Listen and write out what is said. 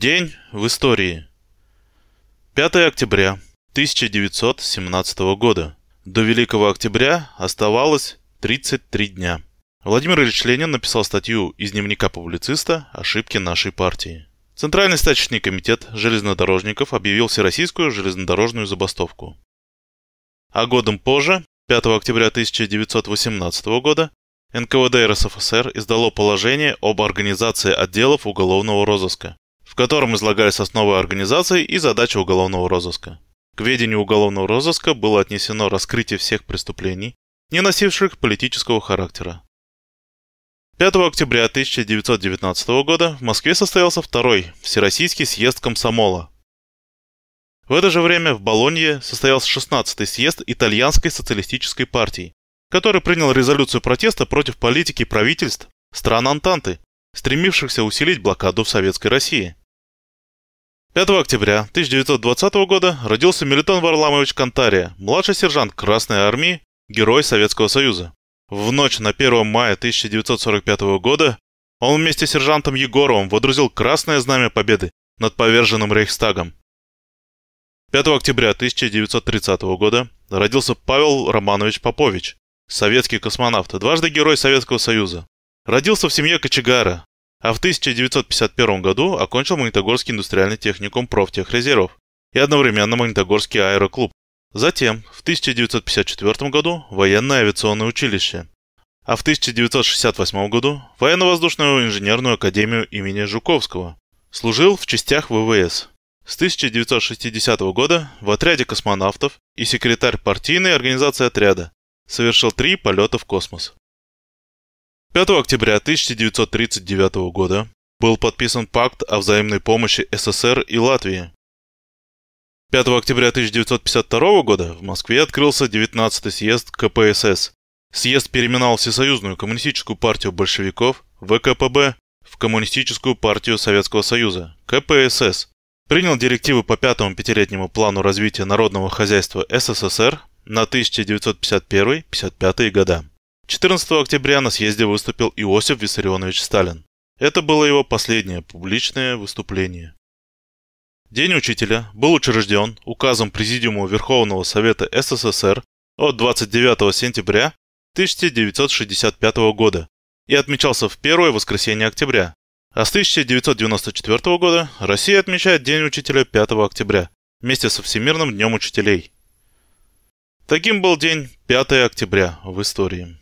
День в истории. 5 октября 1917 года. До Великого Октября оставалось 33 дня. Владимир Ильич Ленин написал статью из дневника публициста «Ошибки нашей партии». Центральный стачечный комитет железнодорожников объявил всероссийскую железнодорожную забастовку. А годом позже, 5 октября 1918 года, НКВД РСФСР издало положение об организации отделов уголовного розыска котором излагались основы организации и задачи уголовного розыска. К ведению уголовного розыска было отнесено раскрытие всех преступлений, не носивших политического характера. 5 октября 1919 года в Москве состоялся второй Всероссийский съезд комсомола. В это же время в Болонье состоялся 16-й съезд Итальянской социалистической партии, который принял резолюцию протеста против политики правительств стран Антанты, стремившихся усилить блокаду в Советской России – 5 октября 1920 года родился Мелитон Варламович Кантария, младший сержант Красной Армии, герой Советского Союза. В ночь на 1 мая 1945 года он вместе с сержантом Егоровым водрузил Красное Знамя Победы над поверженным Рейхстагом. 5 октября 1930 года родился Павел Романович Попович, советский космонавт, дважды герой Советского Союза. Родился в семье кочегара, а в 1951 году окончил Магнитогорский индустриальный техникум профтехрезервов и одновременно Магнитогорский аэроклуб. Затем, в 1954 году, военное авиационное училище, а в 1968 году – военно-воздушную инженерную академию имени Жуковского. Служил в частях ВВС. С 1960 года в отряде космонавтов и секретарь партийной организации отряда. Совершил три полета в космос. 5 октября 1939 года был подписан пакт о взаимной помощи СССР и Латвии. 5 октября 1952 года в Москве открылся 19-й съезд КПСС. Съезд переименовал Всесоюзную коммунистическую партию большевиков ВКПБ в Коммунистическую партию Советского Союза КПСС. Принял директивы по пятому пятилетнему плану развития народного хозяйства СССР на 1951-55 года. 14 октября на съезде выступил Иосиф Виссарионович Сталин. Это было его последнее публичное выступление. День учителя был учрежден указом Президиума Верховного Совета СССР от 29 сентября 1965 года и отмечался в первое воскресенье октября. А с 1994 года Россия отмечает День учителя 5 октября вместе со Всемирным днем учителей. Таким был день 5 октября в истории.